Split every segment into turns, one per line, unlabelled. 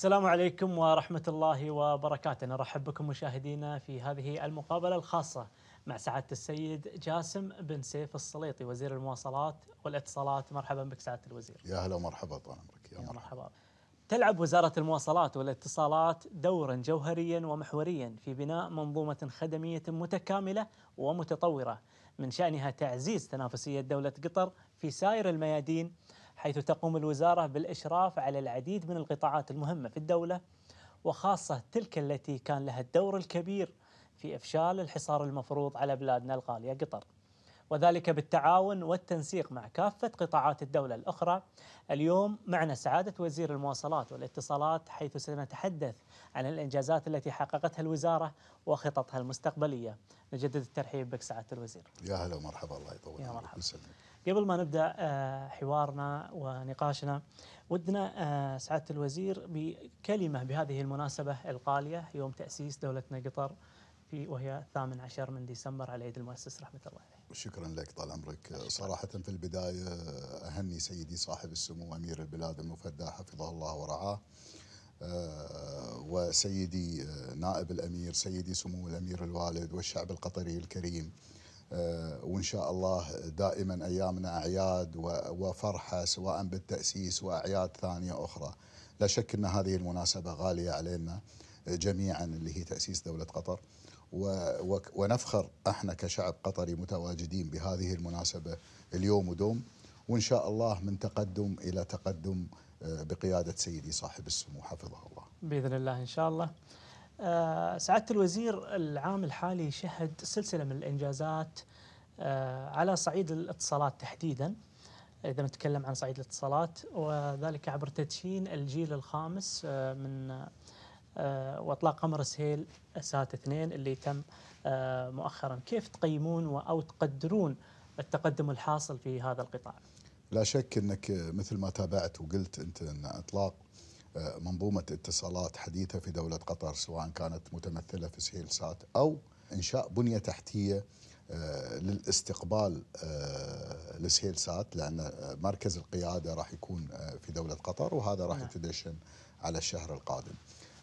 السلام عليكم ورحمة الله وبركاته نرحب بكم مشاهدينا في هذه المقابلة الخاصة مع سعادة السيد جاسم بن سيف السليطي وزير المواصلات والاتصالات مرحبا
بك سعادة الوزير يا هلا ومرحبا طال عمرك يا, يا مرحبا. مرحبا
تلعب وزارة المواصلات والاتصالات دورا جوهريا ومحوريا في بناء منظومة خدمية متكاملة ومتطورة من شأنها تعزيز تنافسية دولة قطر في سائر الميادين حيث تقوم الوزارة بالإشراف على العديد من القطاعات المهمة في الدولة وخاصة تلك التي كان لها الدور الكبير في إفشال الحصار المفروض على بلادنا الغالية قطر وذلك بالتعاون والتنسيق مع كافة قطاعات الدولة الأخرى اليوم معنا سعادة وزير المواصلات والاتصالات حيث سنتحدث عن الإنجازات التي حققتها الوزارة وخططها المستقبلية نجدد الترحيب بك سعادة الوزير يا هلا ومرحبا
الله يطول عمرك
قبل ما نبدا آه، حوارنا ونقاشنا ودنا آه، سعاده الوزير بكلمه بهذه المناسبه القاليه يوم تاسيس دولتنا قطر في وهي 18 من ديسمبر على يد المؤسس رحمه الله عليه.
شكرا لك طال عمرك صراحة في البداية أهني سيدي صاحب السمو أمير البلاد المفدى حفظه الله ورعاه آه، وسيدي نائب الأمير سيدي سمو الأمير الوالد والشعب القطري الكريم آه، وان شاء الله دائما ايامنا اعياد وفرحه سواء بالتاسيس واعياد ثانيه اخرى. لا شك ان هذه المناسبه غاليه علينا جميعا اللي هي تاسيس دوله قطر ونفخر احنا كشعب قطري متواجدين بهذه المناسبه اليوم ودوم وان شاء الله من تقدم الى تقدم آه، بقياده سيدي صاحب السمو حفظه الله.
باذن الله ان شاء الله. آه، سعادة الوزير العام الحالي شهد سلسلة من الإنجازات آه، على صعيد الاتصالات تحديدا إذا نتكلم عن صعيد الاتصالات وذلك عبر تدشين الجيل الخامس آه، من وإطلاق قمر سهيل سات اثنين اللي تم مؤخرا كيف تقيمون أو تقدرون التقدم الحاصل في هذا القطاع؟
لا شك أنك مثل ما تابعت وقلت أنت أن إطلاق منظومة اتصالات حديثة في دولة قطر سواء كانت متمثلة في سهيل سات أو إنشاء بنية تحتية آه، للاستقبال آه، لسهيل سات لأن مركز القيادة راح يكون آه، في دولة قطر وهذا راح نعم. يتدشن على الشهر القادم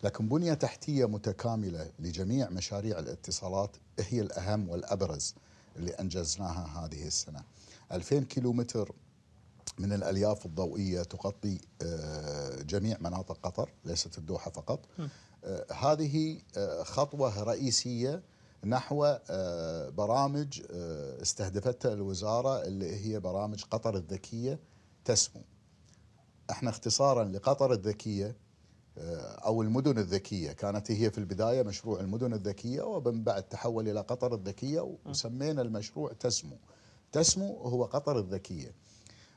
لكن بنية تحتية متكاملة لجميع مشاريع الاتصالات هي الأهم والأبرز اللي أنجزناها هذه السنة 2000 كيلومتر من الألياف الضوئية تغطي آه، جميع مناطق قطر ليست الدوحة فقط آه، هذه آه، خطوة رئيسية نحو برامج استهدفتها الوزارة اللي هي برامج قطر الذكية تسمو احنا اختصارا لقطر الذكية أو المدن الذكية كانت هي في البداية مشروع المدن الذكية ومن بعد تحول إلى قطر الذكية وسمينا المشروع تسمو تسمو هو قطر الذكية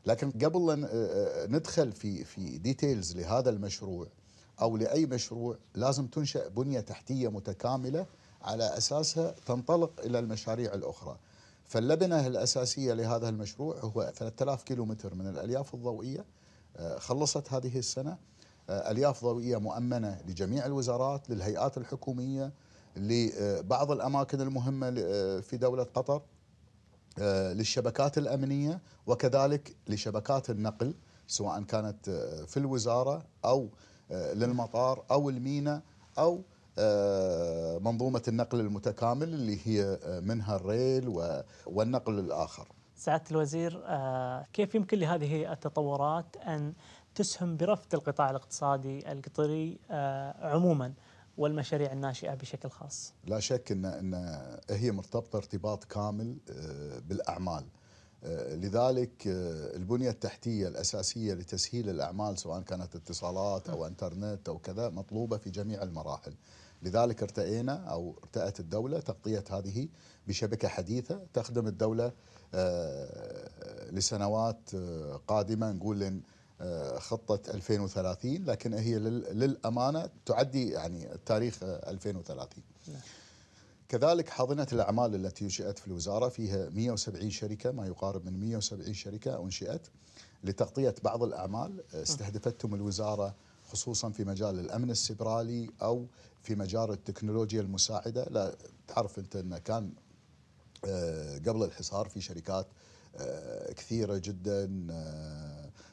لكن قبل أن آه، آه، ندخل في في ديتيلز لهذا المشروع او لاي مشروع لازم تنشا بنيه تحتيه متكامله على اساسها تنطلق الى المشاريع الاخرى. فاللبنه الاساسيه لهذا المشروع هو 3000 كيلومتر من الالياف الضوئيه آه، خلصت هذه السنه الياف ضوئيه مؤمنه لجميع الوزارات للهيئات الحكوميه لبعض الاماكن المهمه في دوله قطر آه، للشبكات الامنيه وكذلك لشبكات النقل سواء كانت آه، في الوزاره او آه، للمطار او المينا او منظومه النقل المتكامل اللي هي منها الريل والنقل الاخر.
سعاده الوزير كيف يمكن لهذه التطورات ان تسهم برفض القطاع الاقتصادي القطري عموما؟ والمشاريع الناشئه بشكل خاص.
لا شك ان ان هي مرتبطه ارتباط كامل آه، بالاعمال. آه، لذلك آه، البنيه التحتيه الاساسيه لتسهيل الاعمال سواء كانت اتصالات او انترنت او كذا مطلوبه في جميع المراحل. لذلك ارتئينا او ارتأت الدوله تغطيه هذه بشبكه حديثه تخدم الدوله لسنوات قادمه نقول آه، خطة 2030 لكن هي للأمانة تعدي يعني التاريخ 2030 آه، كذلك حاضنة الأعمال التي أنشئت في الوزارة فيها 170 شركة ما يقارب من 170 شركة أنشئت لتغطية بعض الأعمال آه، نعم. استهدفتهم الوزارة خصوصا في مجال الأمن السبرالي أو في مجال التكنولوجيا المساعدة لا تعرف أنت أنه كان قبل الحصار في شركات كثيرة جدا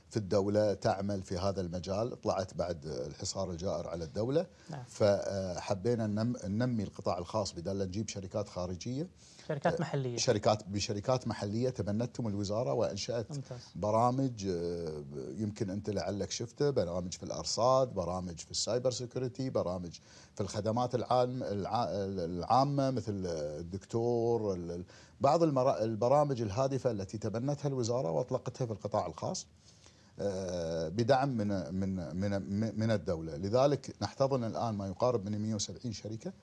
في الدولة تعمل في هذا المجال طلعت بعد الحصار الجائر على الدولة نعم. فحبينا ننمي القطاع الخاص بدل نجيب شركات خارجية
شركات آه، محلية
شركات بشركات محلية تبنتهم الوزارة وأنشأت ممتاز. برامج آه، يمكن أنت لعلك شفته برامج في الأرصاد برامج في السايبر سيكوريتي برامج في الخدمات العام العامة مثل الدكتور بعض البرامج الهادفة التي تبنتها الوزارة وأطلقتها في القطاع الخاص آه، بدعم من من من من الدوله، لذلك نحتضن الان ما يقارب من 170 شركه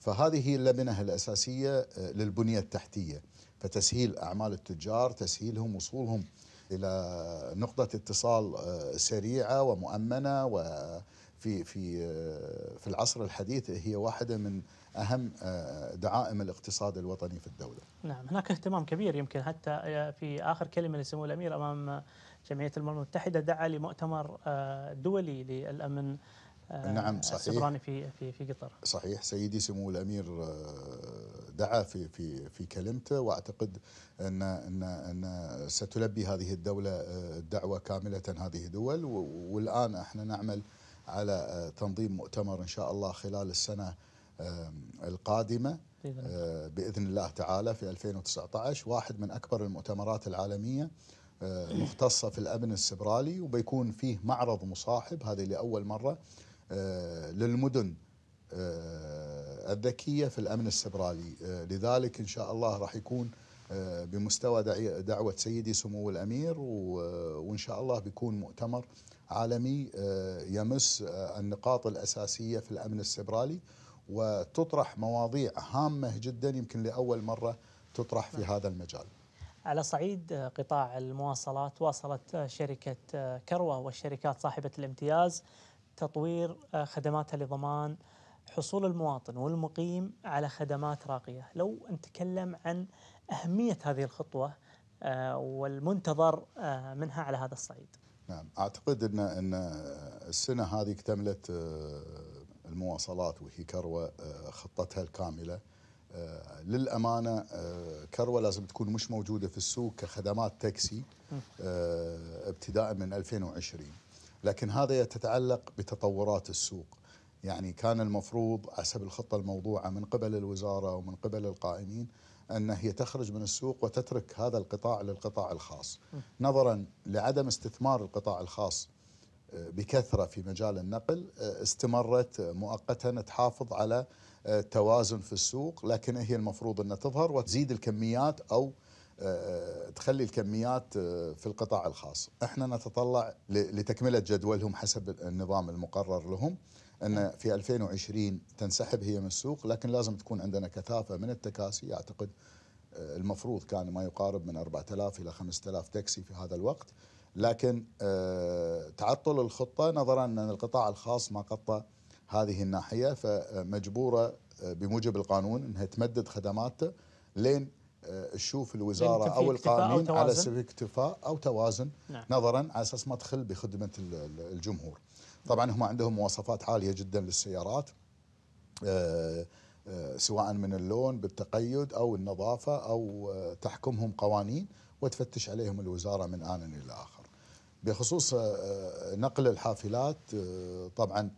فهذه هي اللبنه الاساسيه آه، للبنيه التحتيه، فتسهيل اعمال التجار، تسهيلهم وصولهم الى نقطه اتصال آه، سريعه ومؤمنه وفي في في العصر الحديث هي واحده من اهم دعائم الاقتصاد الوطني في الدوله.
نعم، هناك اهتمام كبير يمكن حتى في اخر كلمه لسمو الامير امام جمعيه الامم المتحده دعا لمؤتمر آه، دولي للامن آه، نعم صحيح السبراني في في في قطر
صحيح سيدي سمو الامير آه، دعا في في في كلمته واعتقد ان ان ان ستلبي هذه الدوله الدعوه كامله هذه الدول والان احنا نعمل على تنظيم مؤتمر ان شاء الله خلال السنه القادمه باذن الله تعالى في 2019 واحد من اكبر المؤتمرات العالميه آه، مختصة في الأمن السبرالي وبيكون فيه معرض مصاحب هذه لأول مرة آه، للمدن آه، الذكية في الأمن السبرالي لذلك إن شاء الله راح يكون بمستوى دعوة سيدي سمو الأمير وإن شاء الله بيكون مؤتمر عالمي يمس النقاط الأساسية في الأمن السبرالي وتطرح مواضيع هامة جدا يمكن لأول مرة تطرح في نعم. هذا المجال
على صعيد آه، قطاع المواصلات واصلت آه، شركة آه، كروة والشركات صاحبة الامتياز تطوير خدماتها لضمان حصول المواطن والمقيم على خدمات راقية لو نتكلم عن أهمية هذه الخطوة والمنتظر منها على هذا الصعيد
نعم أعتقد أن, أن السنة هذه اكتملت المواصلات وهي كروة خطتها الكاملة آه، للامانه آه، كروه لازم تكون مش موجوده في السوق كخدمات تاكسي آه، ابتداء من 2020 لكن هذا يتعلق بتطورات السوق يعني كان المفروض حسب الخطه الموضوعه من قبل الوزاره ومن قبل القائمين ان هي تخرج من السوق وتترك هذا القطاع للقطاع الخاص نظرا لعدم استثمار القطاع الخاص بكثره في مجال النقل استمرت مؤقتا تحافظ على آه، توازن في السوق لكن هي المفروض أن تظهر وتزيد الكميات أو آه، تخلي الكميات آه، في القطاع الخاص احنا نتطلع لتكملة جدولهم حسب النظام المقرر لهم أن نعم. في 2020 تنسحب هي من السوق لكن لازم تكون عندنا كثافة من التكاسي أعتقد المفروض كان ما يقارب من 4000 إلى 5000 تاكسي في هذا الوقت لكن تعطل الخطة نظرا أن القطاع الخاص ما قطع هذه الناحيه فمجبوره آه، بموجب القانون انها تمدد خدماته لين آه، تشوف الوزاره او القانون أو على سبيل اكتفاء او توازن نعم. نظرا على اساس ما تخل بخدمه الجمهور. طبعا هم عندهم مواصفات عاليه جدا للسيارات آه، سواء من اللون بالتقيد او النظافه او تحكمهم قوانين وتفتش عليهم الوزاره من ان الى اخر. بخصوص نقل الحافلات طبعا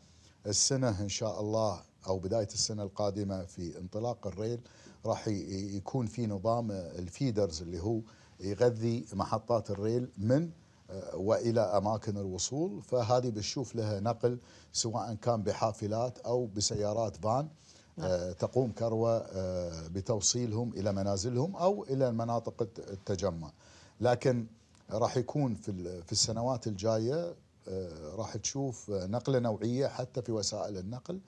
السنه ان شاء الله او بدايه السنه القادمه في انطلاق الريل راح يكون في نظام الفيدرز اللي هو يغذي محطات الريل من آه، والى اماكن الوصول فهذه بتشوف لها نقل سواء كان بحافلات او بسيارات فان نعم. آه، تقوم كروه آه، بتوصيلهم الى منازلهم او الى مناطق التجمع لكن راح يكون في السنوات الجايه آه، راح تشوف نقله نوعيه حتى في وسائل النقل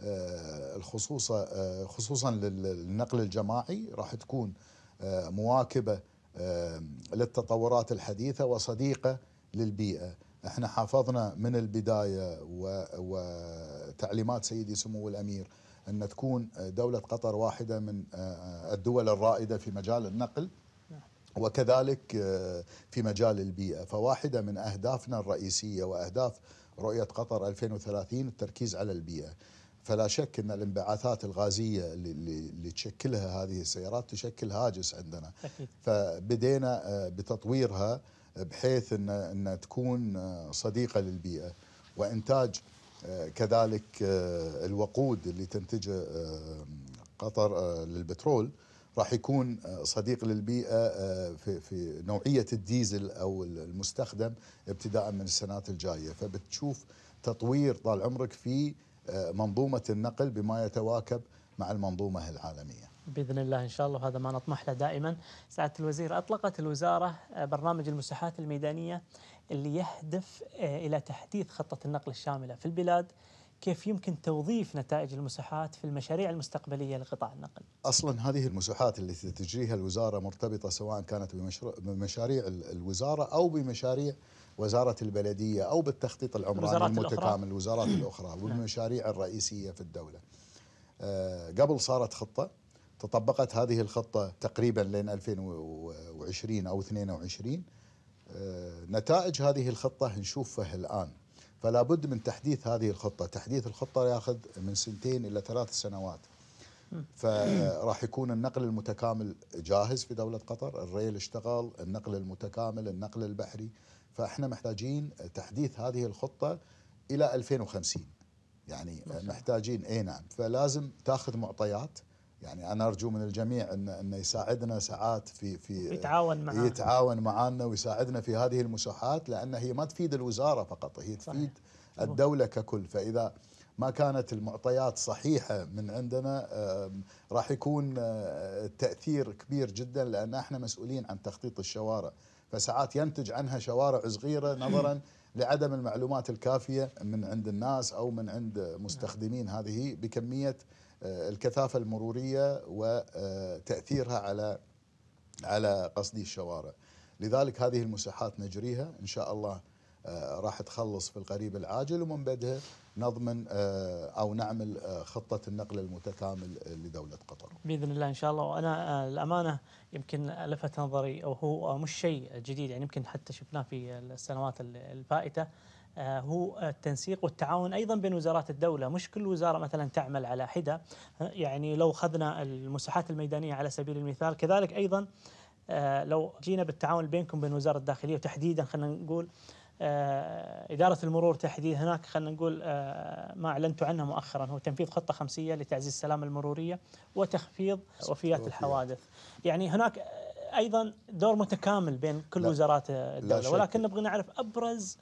آه، الخصوصة آه، خصوصا للنقل الجماعي راح تكون مواكبة للتطورات الحديثة وصديقة للبيئة احنا حافظنا من البداية وتعليمات سيدي سمو الأمير أن تكون دولة قطر واحدة من الدول الرائدة في مجال النقل وكذلك آه، في مجال البيئة فواحدة من أهدافنا الرئيسية وأهداف رؤية قطر 2030 التركيز على البيئة فلا شك أن الانبعاثات الغازية اللي تشكلها هذه السيارات تشكل هاجس عندنا فبدينا آه، بتطويرها بحيث أن, أن تكون آه، صديقة للبيئة وإنتاج كذلك الوقود اللي تنتجه قطر للبترول راح يكون آه، صديق للبيئة آه، في, في نوعية الديزل أو المستخدم ابتداء من السنوات الجاية فبتشوف تطوير طال عمرك في آه، منظومة النقل بما يتواكب مع المنظومة العالمية
باذن الله ان شاء الله وهذا ما نطمح له دائما. سعاده الوزير اطلقت الوزاره برنامج المساحات الميدانيه اللي يهدف الى تحديث خطه النقل الشامله في البلاد كيف يمكن توظيف نتائج المساحات في المشاريع المستقبليه لقطاع النقل؟
اصلا هذه المساحات التي تجريها الوزاره مرتبطه سواء كانت بمشاريع الوزاره او بمشاريع وزاره البلديه او بالتخطيط العمراني المتكامل الوزارات الاخرى نعم. والمشاريع الرئيسيه في الدوله. آه، قبل صارت خطه تطبقت هذه الخطه تقريبا لين 2020 او 22 آه، نتائج هذه الخطه نشوفها الان فلا بد من تحديث هذه الخطة تحديث الخطة يأخذ من سنتين إلى ثلاث سنوات فراح يكون النقل المتكامل جاهز في دولة قطر الريل اشتغل النقل المتكامل النقل البحري فإحنا محتاجين تحديث هذه الخطة إلى 2050 يعني محتاجين اي نعم فلازم تاخذ معطيات يعني انا ارجو من الجميع ان انه يساعدنا ساعات في في يتعاون معنا يتعاون معنا ويساعدنا في هذه المساحات لان هي ما تفيد الوزاره فقط هي تفيد صحيح. الدوله ككل فاذا ما كانت المعطيات صحيحه من عندنا راح يكون التاثير آه، كبير جدا لان احنا مسؤولين عن تخطيط الشوارع فساعات ينتج عنها شوارع صغيره نظرا لعدم المعلومات الكافيه من عند الناس او من عند مستخدمين هذه بكميه الكثافه المروريه وتاثيرها على على قصدي الشوارع. لذلك هذه المساحات نجريها ان شاء الله آه، راح تخلص في القريب العاجل ومن بعدها نضمن آه، او نعمل آه، خطه النقل المتكامل لدوله قطر.
باذن الله ان شاء الله وانا الامانه يمكن لفت نظري وهو مش شيء جديد يعني يمكن حتى شفناه في السنوات الفائته آه، هو التنسيق والتعاون ايضا بين وزارات الدوله، مش كل وزاره مثلا تعمل على حده، آه، يعني لو اخذنا المساحات الميدانيه على سبيل المثال، كذلك ايضا آه، لو جينا بالتعاون بينكم بين وزاره الداخليه وتحديدا خلينا نقول إدارة المرور تحديدا هناك خلينا نقول ما أعلنت عنه مؤخرا هو تنفيذ خطة خمسية لتعزيز السلامة المرورية وتخفيض وفيات الحوادث يعني هناك أيضا دور متكامل بين كل لا وزارات الدولة ولكن نبغى نعرف أبرز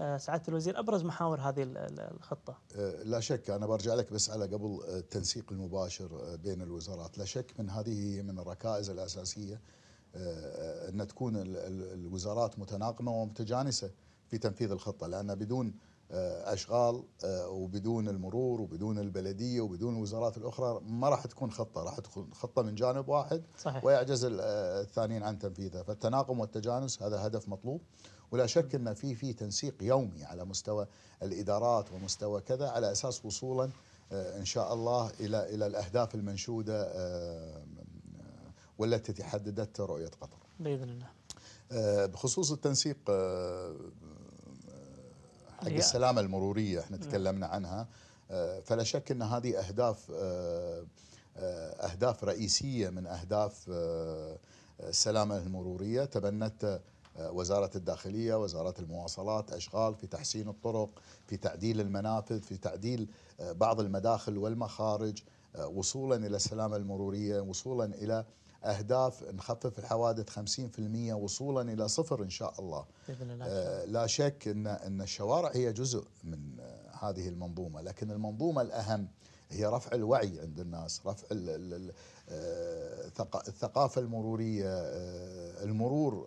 آه، سعاده الوزير ابرز محاور هذه الخطه؟
آه، لا شك انا برجع لك بس على قبل آه، التنسيق المباشر بين الوزارات، لا شك من هذه من الركائز الاساسيه ان تكون الوزارات متناغمه ومتجانسه في تنفيذ الخطه لان بدون اشغال وبدون المرور وبدون البلديه وبدون الوزارات الاخرى ما راح تكون خطه راح تكون خطه من جانب واحد صحيح. ويعجز الثانيين عن تنفيذها فالتناغم والتجانس هذا هدف مطلوب ولا شك ان في في تنسيق يومي على مستوى الادارات ومستوى كذا على اساس وصولا آه، ان شاء الله الى الى الاهداف المنشوده آه، والتي تحددت رؤيه قطر. باذن الله. آه، بخصوص التنسيق حق السلامه المروريه احنا نعم. تكلمنا عنها فلا شك ان هذه اهداف اهداف رئيسيه من اهداف السلامه المروريه تبنت آه، وزارة الداخلية وزارة المواصلات أشغال في تحسين الطرق في تعديل المنافذ في تعديل آه، بعض المداخل والمخارج آه، وصولا إلى السلامة المرورية وصولا إلى أهداف نخفف الحوادث 50% وصولا إلى صفر إن شاء الله بإذن الله لا شك أن, أن الشوارع هي جزء من هذه المنظومة لكن المنظومة الأهم هي رفع الوعي عند الناس رفع الثقافة المرورية المرور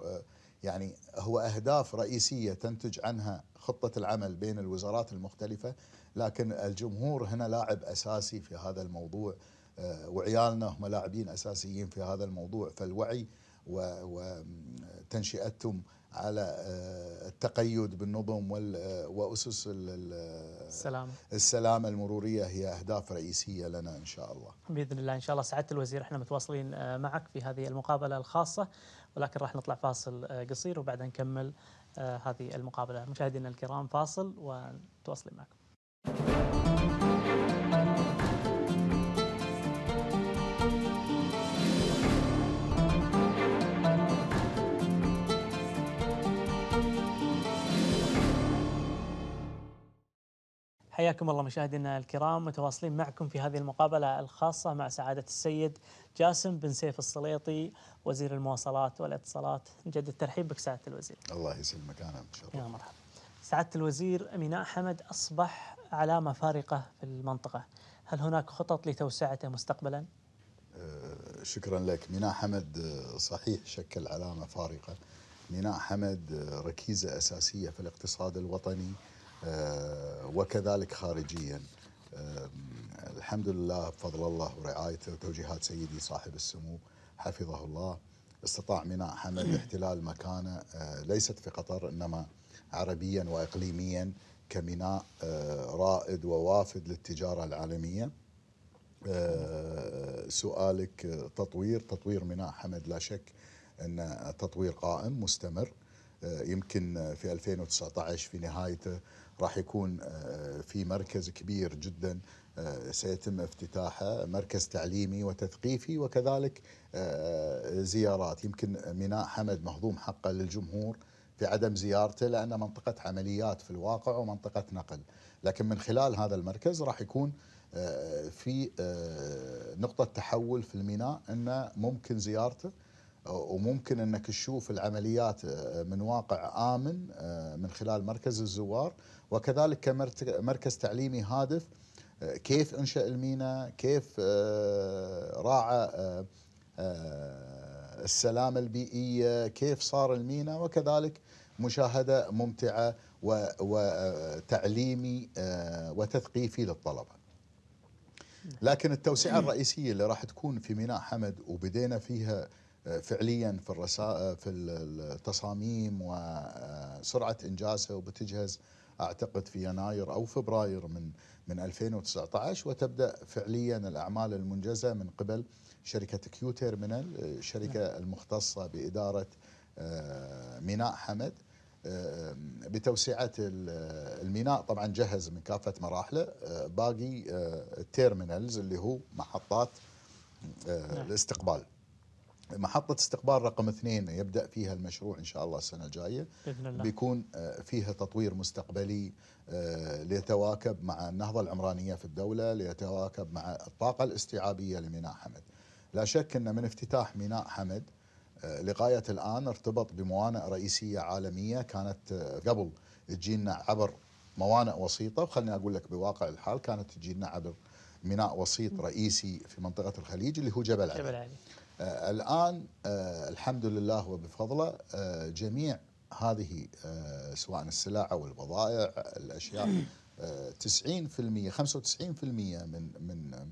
يعني هو أهداف رئيسية تنتج عنها خطة العمل بين الوزارات المختلفة لكن الجمهور هنا لاعب أساسي في هذا الموضوع آه، وعيالنا هم لاعبين أساسيين في هذا الموضوع فالوعي وتنشئتهم على آه، التقيد بالنظم آه، واسس السلام السلامه المروريه هي اهداف رئيسيه لنا ان شاء الله.
باذن الله ان شاء الله سعاده الوزير احنا متواصلين معك في هذه المقابله الخاصه ولكن راح نطلع فاصل آه، قصير وبعدها نكمل آه، هذه المقابله مشاهدينا الكرام فاصل وتواصلين معكم حياكم الله مشاهدينا الكرام متواصلين معكم في هذه المقابلة الخاصة مع سعادة السيد جاسم بن سيف السليطي وزير المواصلات والاتصالات نجدد الترحيب بك سعادة الوزير الله يسلمك أنا يا مرحبا سعادة الوزير ميناء حمد أصبح علامة فارقة في المنطقة هل هناك خطط لتوسعته مستقبلا؟
أه، شكرا لك ميناء حمد أه، صحيح شكل علامة فارقة ميناء حمد أه، ركيزة أساسية في الاقتصاد الوطني آه، وكذلك خارجيا الحمد لله بفضل الله ورعايته وتوجيهات سيدي صاحب السمو حفظه الله استطاع ميناء حمد احتلال مكانه آه، ليست في قطر انما عربيا واقليميا كميناء آه، رائد ووافد للتجاره العالميه سؤالك تطوير تطوير ميناء حمد لا شك ان تطوير قائم مستمر يمكن في 2019 في نهايته راح يكون آه، في مركز كبير جدا آه، سيتم افتتاحه مركز تعليمي وتثقيفي وكذلك آه، زيارات يمكن ميناء حمد مهضوم حقه للجمهور في عدم زيارته لأن منطقة عمليات في الواقع ومنطقة نقل لكن من خلال هذا المركز راح يكون في نقطة تحول في الميناء أنه ممكن زيارته وممكن أنك تشوف العمليات من واقع آمن من خلال مركز الزوار وكذلك كمركز تعليمي هادف آه، كيف انشا الميناء كيف آه، راعى آه، السلامه البيئيه كيف صار الميناء وكذلك مشاهده ممتعه وتعليمي وتثقيفي للطلبه لكن التوسعه الرئيسيه اللي راح تكون في ميناء حمد وبدينا فيها فعليا في الرسائل في التصاميم وسرعه انجازها وبتجهز اعتقد في يناير او فبراير من من 2019 وتبدا فعليا الاعمال المنجزه من قبل شركه كيو تيرمينال الشركه آه، نعم. المختصه باداره آه، ميناء حمد آه، بتوسعه الميناء طبعا جهز من كافه مراحله باقي التيرمينالز اللي هو محطات نعم. الاستقبال محطة استقبال رقم اثنين يبدأ فيها المشروع إن شاء الله السنة الجاية بإذن الله بيكون آه، فيها تطوير مستقبلي آه، ليتواكب مع النهضة العمرانية في الدولة ليتواكب مع الطاقة الاستيعابية لميناء حمد لا شك أن من افتتاح ميناء حمد آه، لغاية الآن ارتبط بموانئ رئيسية عالمية كانت قبل تجينا عبر موانئ وسيطة وخلني أقول لك بواقع الحال كانت تجينا عبر ميناء وسيط رئيسي في منطقة الخليج اللي هو جبل علي, جبل علي. آه، الآن آه، الحمد لله وبفضله آه، جميع هذه سواء السلع أو البضائع الأشياء 90% 95% من من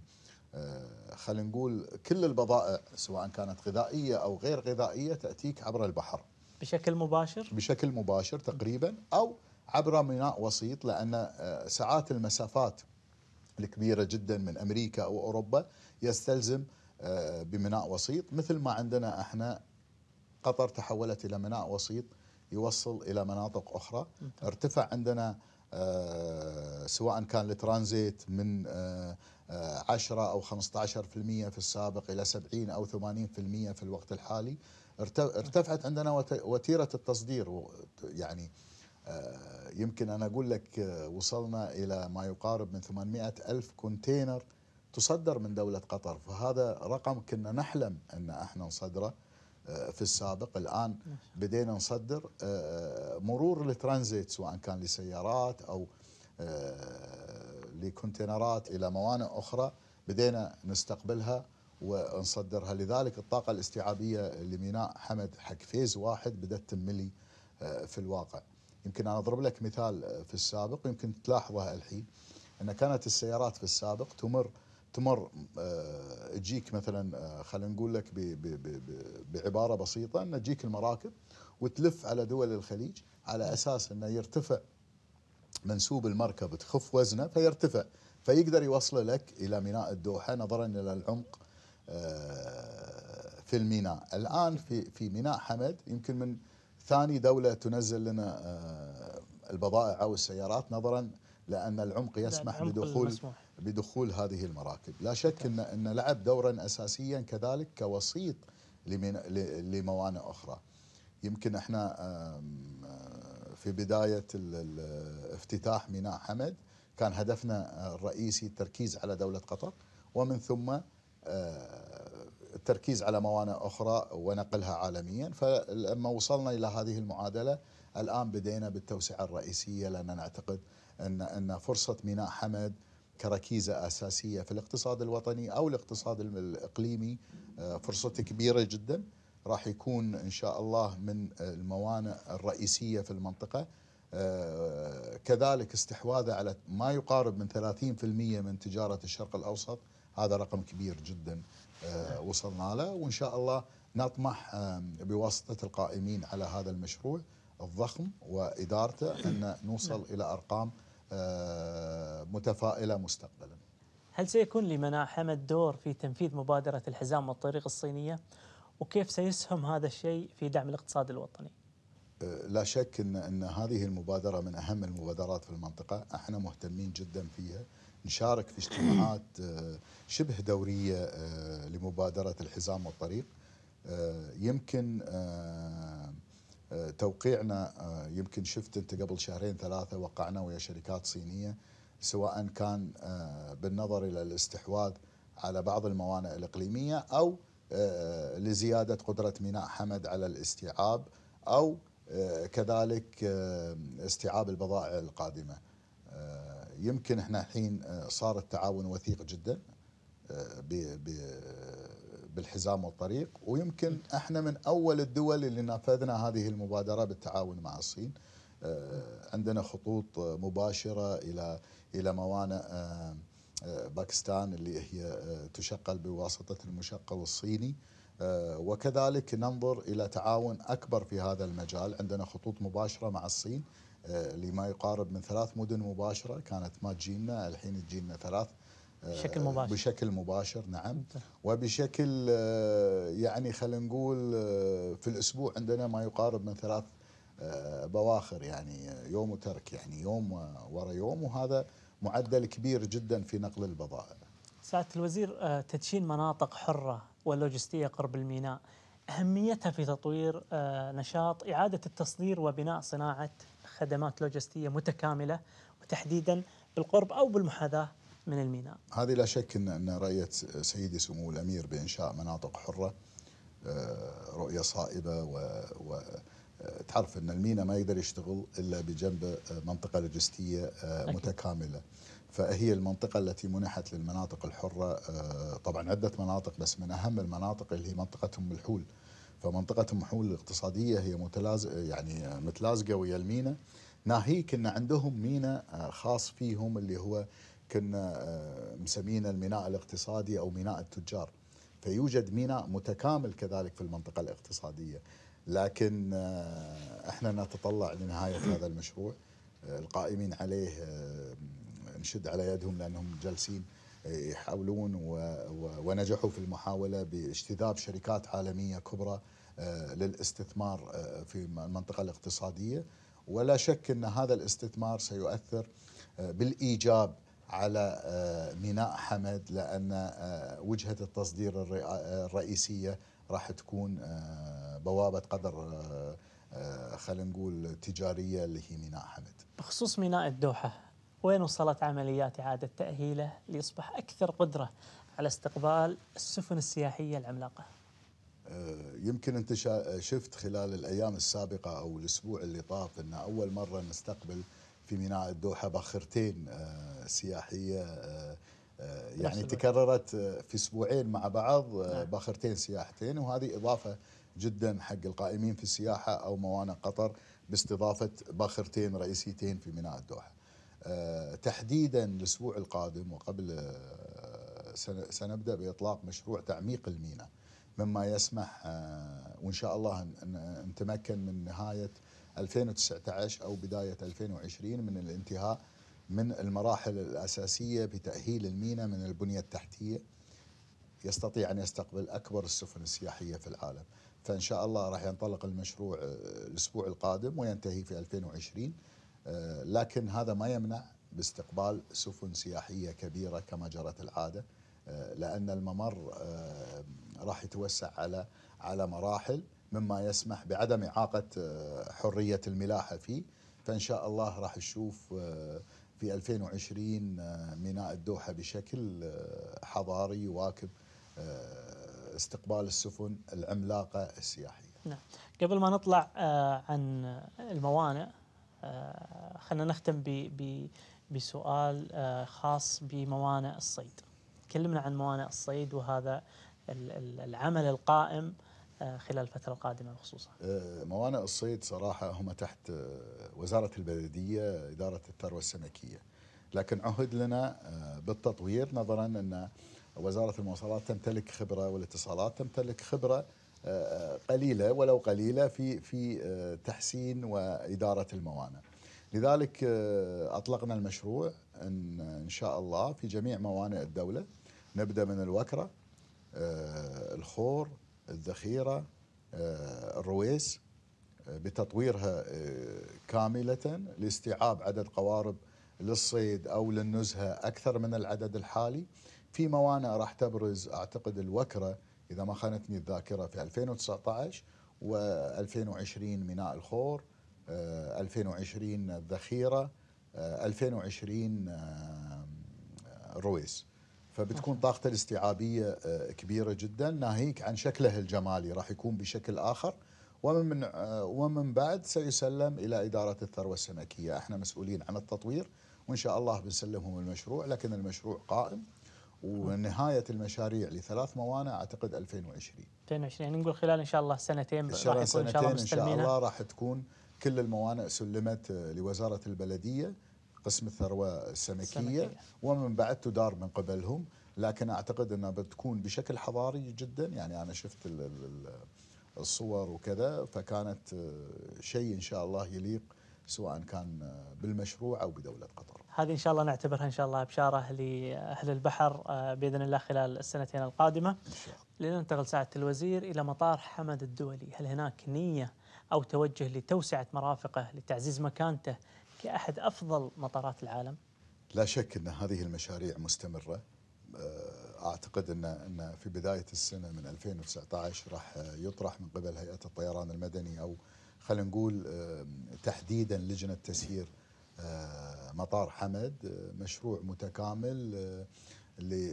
خلينا نقول كل البضائع سواء كانت غذائيه او غير غذائيه تاتيك عبر البحر. بشكل مباشر؟ بشكل مباشر تقريبا او عبر ميناء وسيط لان ساعات المسافات الكبيره جدا من امريكا او اوروبا يستلزم آه، بميناء وسيط مثل ما عندنا احنا قطر تحولت الى ميناء وسيط يوصل الى مناطق اخرى ارتفع عندنا آه، سواء كان الترانزيت من 10 آه، او 15% في السابق الى 70 او 80% في الوقت الحالي ارتفعت عندنا وتيره التصدير يعني يمكن أنا أقول لك وصلنا إلى ما يقارب من 800 ألف كونتينر تصدر من دولة قطر فهذا رقم كنا نحلم أن احنا نصدره آه، في السابق الآن بدينا نصدر آه، آه، مرور الترانزيت سواء كان لسيارات أو لكونتينرات إلى موانئ أخرى بدينا نستقبلها ونصدرها لذلك الطاقة الاستيعابية لميناء حمد حق فيز واحد بدأت تملي في الواقع يمكن أنا أضرب لك مثال في السابق ويمكن تلاحظه الحين أن كانت السيارات في السابق تمر تمر تجيك آه، مثلا آه، خلينا نقول لك بعباره بسيطه ان تجيك المراكب وتلف على دول الخليج على اساس انه يرتفع منسوب المركب تخف وزنه فيرتفع فيقدر يوصله لك الى ميناء الدوحه نظرا الى العمق آه، في الميناء الان في في ميناء حمد يمكن من ثاني دوله تنزل لنا البضائع او السيارات نظرا لان العمق يسمح بدخول المسموح. بدخول هذه المراكب لا شك أن, أن لعب دورا أساسيا كذلك كوسيط لموانئ أخرى يمكن احنا آه، في بداية افتتاح ميناء حمد كان هدفنا الرئيسي التركيز على دولة قطر ومن ثم آه، التركيز على موانئ أخرى ونقلها عالميا فلما وصلنا إلى هذه المعادلة الآن بدينا بالتوسعة الرئيسية لأننا نعتقد أن, أن فرصة ميناء حمد كركيزه اساسيه في الاقتصاد الوطني او الاقتصاد الاقليمي آه، فرصته كبيره جدا راح يكون ان شاء الله من الموانئ الرئيسيه في المنطقه آه، كذلك استحواذه على ما يقارب من 30% من تجاره الشرق الاوسط هذا رقم كبير جدا آه، وصلنا له وان شاء الله نطمح بواسطه القائمين على هذا المشروع الضخم وادارته ان نوصل الى ارقام آه، متفائلة مستقبلا
هل سيكون لمناع حمد دور في تنفيذ مبادرة الحزام والطريق الصينية وكيف سيسهم هذا الشيء في دعم الاقتصاد الوطني
آه، لا شك ان ان هذه المبادره من اهم المبادرات في المنطقه، احنا مهتمين جدا فيها، نشارك في اجتماعات آه، شبه دوريه لمبادره الحزام والطريق. يمكن آه، توقيعنا آه، يمكن شفت انت قبل شهرين ثلاثه وقعنا ويا شركات صينيه سواء كان آه، بالنظر الى الاستحواذ على بعض الموانئ الاقليميه او لزياده قدره ميناء حمد على الاستيعاب او كذلك استيعاب البضائع القادمه. يمكن احنا الحين صار التعاون وثيق جدا بالحزام والطريق ويمكن احنا من اول الدول اللي نفذنا هذه المبادره بالتعاون مع الصين آه، عندنا خطوط مباشره الى الى موانئ آه، آه، باكستان اللي هي تشغل بواسطه المشغل الصيني وكذلك ننظر الى تعاون اكبر في هذا المجال عندنا خطوط مباشره مع الصين لما يقارب من ثلاث مدن مباشره كانت ما تجينا الحين تجينا ثلاث بشكل مباشر بشكل مباشر نعم طيب. وبشكل آه، يعني خلينا نقول آه، في الاسبوع عندنا ما يقارب من ثلاث آه، بواخر يعني يوم وترك يعني يوم ورا يوم وهذا معدل كبير جدا في نقل البضائع.
سعاده الوزير تدشين مناطق حره واللوجستيه قرب الميناء اهميتها في تطوير نشاط اعاده التصدير وبناء صناعه خدمات لوجستيه متكامله وتحديدا بالقرب او بالمحاذاه
من الميناء هذه لا شك أن أن رؤية سيدي سمو الأمير بإنشاء مناطق حرة آه، رؤية صائبة و, و آه، تعرف أن الميناء ما يقدر يشتغل إلا بجنب آه، منطقة لوجستية متكاملة فهي المنطقة التي منحت للمناطق الحرة طبعا عدة مناطق بس من أهم المناطق اللي هي منطقة أم الحول فمنطقة أم الحول الاقتصادية هي متلاز يعني متلازقة ويا المينا ناهيك أن عندهم مينا خاص فيهم اللي هو كنا آه، مسمينا الميناء الاقتصادي او ميناء التجار فيوجد ميناء متكامل كذلك في المنطقه الاقتصاديه لكن آه، احنا نتطلع لنهايه هذا المشروع آه، القائمين عليه نشد على يدهم لانهم جالسين يحاولون ونجحوا في المحاوله باجتذاب شركات عالميه كبرى للاستثمار في المنطقه الاقتصاديه ولا شك ان هذا الاستثمار سيؤثر بالايجاب على آه، ميناء حمد لأن آه، وجهة التصدير آه، الرئيسية راح تكون بوابة قدر خلينا نقول تجارية اللي هي ميناء حمد
بخصوص ميناء الدوحة وين وصلت عمليات إعادة تأهيله ليصبح أكثر قدرة على استقبال السفن السياحية العملاقة
يمكن انت شفت خلال الايام السابقه او الاسبوع اللي طاف ان اول مره نستقبل في ميناء الدوحة باخرتين آه، سياحية آه، آه، يعني تكررت في أسبوعين مع بعض نعم. باخرتين سياحتين وهذه إضافة جدا حق القائمين في السياحة أو موانئ قطر باستضافة باخرتين رئيسيتين في ميناء الدوحة تحديدا الأسبوع القادم وقبل سنبدأ بإطلاق مشروع تعميق الميناء مما يسمح وإن شاء الله نتمكن من نهاية 2019 أو بداية 2020 من الانتهاء من المراحل الأساسية بتأهيل الميناء من البنية التحتية يستطيع أن يستقبل أكبر السفن السياحية في العالم فإن شاء الله راح ينطلق المشروع الأسبوع القادم وينتهي في 2020 آه، لكن هذا ما يمنع باستقبال سفن سياحية كبيرة كما جرت العادة آه، لأن الممر آه، راح يتوسع على على مراحل مما يسمح بعدم إعاقة آه، حرية الملاحة فيه فإن شاء الله راح نشوف آه، في 2020 آه، ميناء الدوحة بشكل حضاري يواكب استقبال السفن العملاقة السياحية
نعم. قبل ما نطلع عن الموانئ خلينا نختم بسؤال خاص بموانئ الصيد كلمنا عن موانئ الصيد وهذا العمل القائم آه، خلال الفترة القادمة خصوصا
آه، موانئ الصيد صراحة هم تحت آه، وزارة البلدية إدارة الثروة السمكية لكن عهد لنا بالتطوير نظرا أن وزارة المواصلات تمتلك خبرة والاتصالات تمتلك خبرة قليلة ولو قليلة في في تحسين وإدارة الموانئ لذلك أطلقنا المشروع إن, إن شاء الله في جميع موانئ الدولة نبدأ من الوكرة الخور الذخيرة آه، الرويس آه، بتطويرها آه، كاملة لاستيعاب عدد قوارب للصيد أو للنزهة أكثر من العدد الحالي في موانئ راح تبرز أعتقد الوكرة إذا ما خانتني الذاكرة في 2019 و2020 ميناء الخور 2020 الذخيرة 2020 رويس فبتكون طاقته الاستيعابيه آه، كبيره جدا ناهيك عن شكله الجمالي راح يكون بشكل اخر ومن آه، ومن بعد سيسلم الى اداره الثروه السمكيه، احنا مسؤولين عن التطوير وان شاء الله بنسلمهم المشروع لكن المشروع قائم ونهايه المشاريع لثلاث موانع اعتقد 2020
2020 يعني نقول خلال ان شاء الله سنتين راح يكون ان شاء الله ان شاء الله راح
تكون كل الموانئ سلمت آه، لوزاره البلديه قسم الثروه السمكيه, السمكية. ومن بعد تدار من قبلهم لكن اعتقد انها بتكون بشكل حضاري جدا يعني انا شفت الصور وكذا فكانت آه، شيء ان شاء الله يليق سواء كان آه، بالمشروع او بدوله قطر.
هذه ان شاء الله نعتبرها ان شاء الله بشاره لاهل البحر آه، باذن الله خلال السنتين القادمه. ان شاء الله. لننتقل سعاده الوزير الى مطار حمد الدولي، هل هناك نيه او توجه لتوسعه مرافقه لتعزيز مكانته كأحد أفضل مطارات العالم؟
لا شك أن هذه المشاريع مستمرة آه، أعتقد أن أن في بداية السنة من 2019 راح يطرح من قبل هيئة الطيران المدني أو خلينا نقول آه، تحديدا لجنة تسيير آه، مطار حمد مشروع متكامل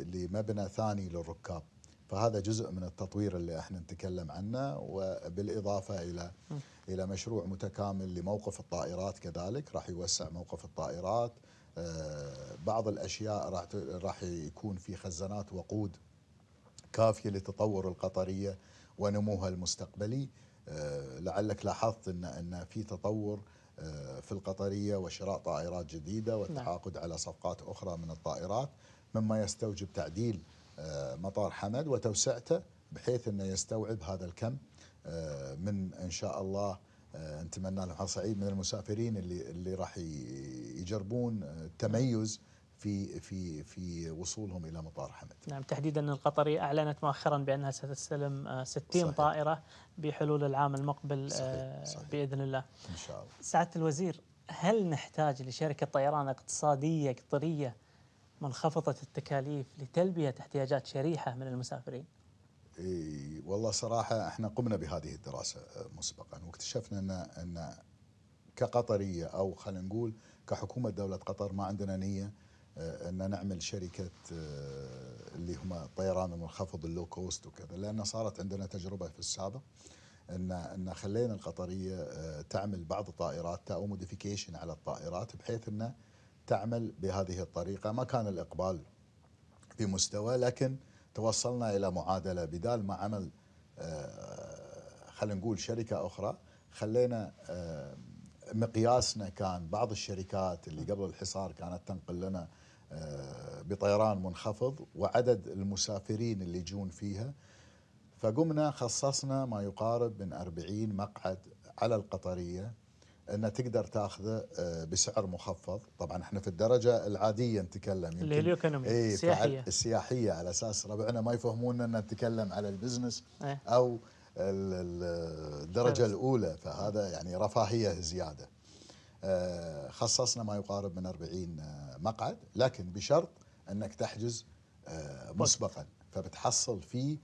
لمبنى ثاني للركاب فهذا جزء من التطوير اللي احنا نتكلم عنه وبالاضافه الى الى مشروع متكامل لموقف الطائرات كذلك راح يوسع موقف الطائرات آه، بعض الاشياء راح يكون في خزانات وقود كافيه لتطور القطريه ونموها المستقبلي آه، لعلك لاحظت ان ان في تطور آه، في القطريه وشراء طائرات جديده نعم. والتعاقد على صفقات اخرى من الطائرات مما يستوجب تعديل آه، مطار حمد وتوسعته بحيث انه يستوعب هذا الكم آه، من ان شاء الله آه، نتمنى لهم سعيد من المسافرين اللي اللي راح يجربون التميز في في في وصولهم الى مطار حمد.
نعم تحديدا القطريه اعلنت مؤخرا بانها ستستلم 60 صحيح. طائره بحلول العام المقبل صحيح. صحيح. باذن الله. ان شاء الله. سعاده الوزير هل نحتاج لشركه طيران اقتصاديه قطريه منخفضة التكاليف لتلبية احتياجات شريحة من المسافرين؟
إيه والله صراحة احنا قمنا بهذه الدراسة آه، مسبقا واكتشفنا ان ان كقطرية او خلينا نقول كحكومة دولة قطر ما عندنا نية آه، ان نعمل شركة آه، اللي هم الطيران المنخفض اللو كوست وكذا لان صارت عندنا تجربة في السابق ان ان خلينا القطريه تعمل بعض طائراتها او موديفيكيشن على الطائرات بحيث انه تعمل بهذه الطريقة ما كان الإقبال بمستوى لكن توصلنا إلى معادلة بدال ما عمل آه، خلينا نقول شركة أخرى خلينا آه، مقياسنا كان بعض الشركات اللي قبل الحصار كانت تنقل لنا آه، بطيران منخفض وعدد المسافرين اللي يجون فيها فقمنا خصصنا ما يقارب من 40 مقعد على القطرية انه تقدر تاخذه آه، بسعر مخفض طبعا احنا في الدرجه العاديه نتكلم يمكن هي ايه السياحيه السياحيه على اساس ربعنا ما يفهمون ان نتكلم على البزنس ايه او الدرجه الاولى فهذا يعني رفاهيه زياده آه، خصصنا ما يقارب من 40 آه، مقعد لكن بشرط انك تحجز مسبقا فبتحصل فيه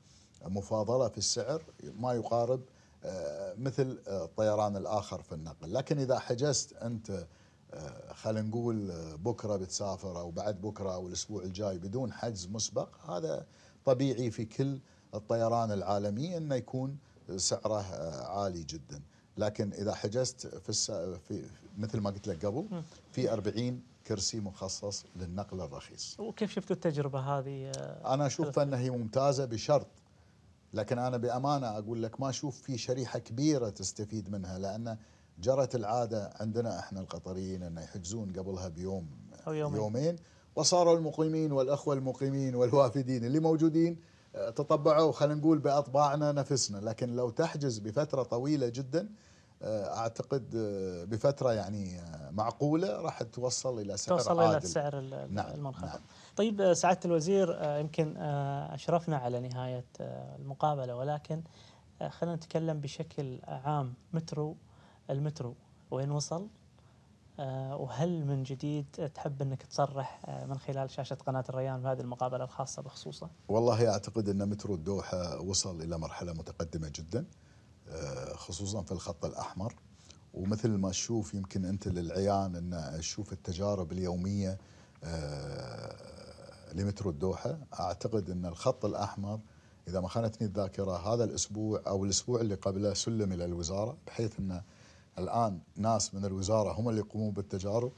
مفاضله في السعر ما يقارب آه، مثل الطيران آه، الاخر في النقل، لكن اذا حجزت انت آه، خلينا نقول بكره بتسافر او بعد بكره او الاسبوع الجاي بدون حجز مسبق هذا طبيعي في كل الطيران العالمي انه يكون سعره عالي جدا، لكن اذا حجزت في, الس... في مثل ما قلت لك قبل في 40 كرسي مخصص للنقل الرخيص. وكيف شفتوا التجربه هذه؟ انا اشوف انها هي ممتازه بشرط لكن أنا بأمانة أقول لك ما أشوف في شريحة كبيرة تستفيد منها لأن جرت العادة عندنا إحنا القطريين أن يحجزون قبلها بيوم أو يومين, يومين وصاروا المقيمين والأخوة المقيمين والوافدين اللي موجودين آه، تطبعوا خلينا نقول بأطباعنا نفسنا لكن لو تحجز بفترة طويلة جداً آه، اعتقد آه، بفتره يعني آه، معقوله راح توصل الى سعر توصل عادل. الى سعر نعم المنخفض نعم.
طيب سعاده الوزير يمكن اشرفنا على نهايه المقابله ولكن خلينا نتكلم بشكل عام مترو المترو وين وصل وهل من جديد تحب انك تصرح من خلال شاشه قناه الريان بهذه المقابله الخاصه بخصوصه؟
والله اعتقد ان مترو الدوحه وصل الى مرحله متقدمه جدا. آه، خصوصا في الخط الاحمر ومثل ما تشوف يمكن انت للعيان ان تشوف التجارب اليوميه آه، لمترو الدوحه اعتقد ان الخط الاحمر اذا ما خانتني الذاكره هذا الاسبوع او الاسبوع اللي قبله سلم الى الوزاره بحيث ان الان ناس من الوزاره هم اللي يقومون بالتجارب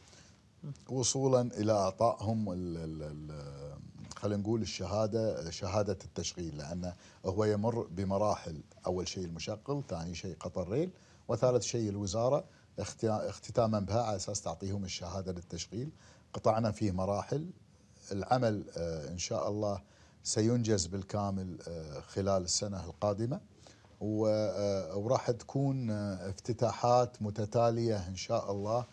وصولا الى اعطائهم ال ال ال خلينا نقول الشهاده شهاده التشغيل لانه هو يمر بمراحل اول شيء المشغل، ثاني شيء قطر ريل، وثالث شيء الوزاره اختتاما بها على اساس تعطيهم الشهاده للتشغيل. قطعنا فيه مراحل العمل آه، ان شاء الله سينجز بالكامل آه، خلال السنه القادمه آه، وراح تكون افتتاحات متتاليه ان شاء الله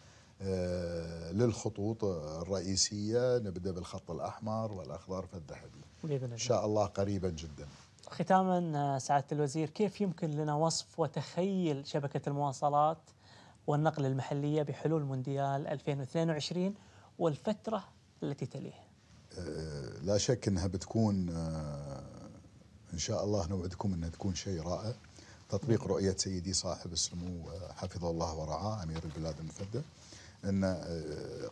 آه، للخطوط الرئيسية نبدأ بالخط الأحمر والأخضر فالذهبي إن شاء الله قريبا جدا
ختاما آه، سعادة الوزير كيف يمكن لنا وصف وتخيل شبكة المواصلات والنقل المحلية بحلول مونديال 2022 والفترة التي تليه
آه، لا شك أنها بتكون إن شاء الله نوعدكم أنها تكون شيء رائع تطبيق نعم. رؤية سيدي صاحب السمو حفظه الله ورعاه أمير البلاد المفدى أن آه،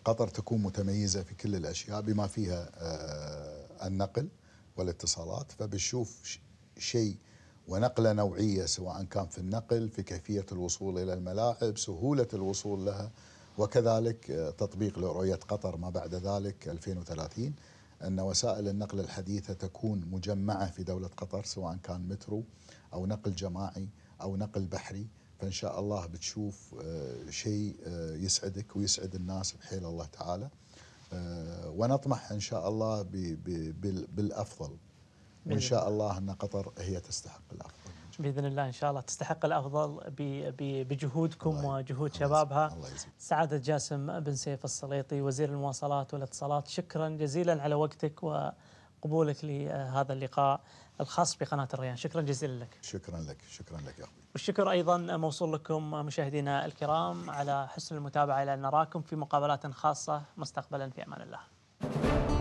قطر تكون متميزة في كل الأشياء بما فيها آه، النقل والاتصالات فبشوف شيء ونقله نوعيه سواء كان في النقل في كيفيه الوصول الى الملاعب سهوله الوصول لها وكذلك آه، تطبيق لرؤيه قطر ما بعد ذلك 2030 ان وسائل النقل الحديثه تكون مجمعه في دوله قطر سواء كان مترو او نقل جماعي او نقل بحري فان شاء الله بتشوف آه، شيء آه، يسعدك ويسعد الناس بحيل الله تعالى آه، ونطمح ان شاء الله بالافضل وان شاء الله ان قطر هي تستحق الافضل
باذن الله ان شاء الله تستحق الافضل بجهودكم وجهود شبابها الله سعاده جاسم بن سيف السليطي وزير المواصلات والاتصالات شكرا جزيلا على وقتك وقبولك لهذا اللقاء الخاص بقناه الريان شكرا جزيلا لك شكرا لك شكرا لك يا اخوي والشكر ايضا موصول لكم مشاهدينا الكرام على حسن المتابعه الى أن نراكم في مقابلات خاصه مستقبلا في امان الله.